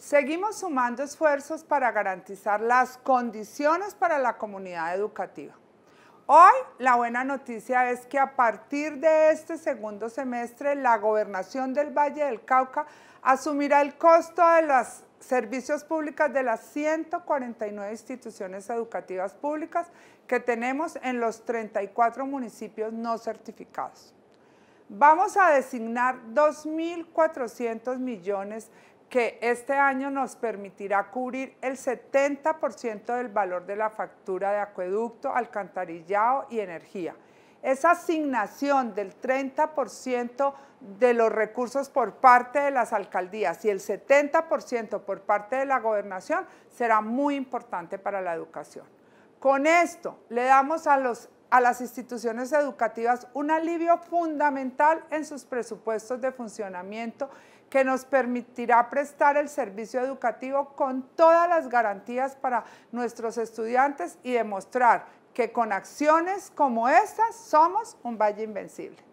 Seguimos sumando esfuerzos para garantizar las condiciones para la comunidad educativa. Hoy la buena noticia es que a partir de este segundo semestre la gobernación del Valle del Cauca asumirá el costo de los servicios públicos de las 149 instituciones educativas públicas que tenemos en los 34 municipios no certificados. Vamos a designar 2.400 millones que este año nos permitirá cubrir el 70% del valor de la factura de acueducto, alcantarillado y energía. Esa asignación del 30% de los recursos por parte de las alcaldías y el 70% por parte de la gobernación será muy importante para la educación. Con esto le damos a los a las instituciones educativas un alivio fundamental en sus presupuestos de funcionamiento que nos permitirá prestar el servicio educativo con todas las garantías para nuestros estudiantes y demostrar que con acciones como estas somos un valle invencible.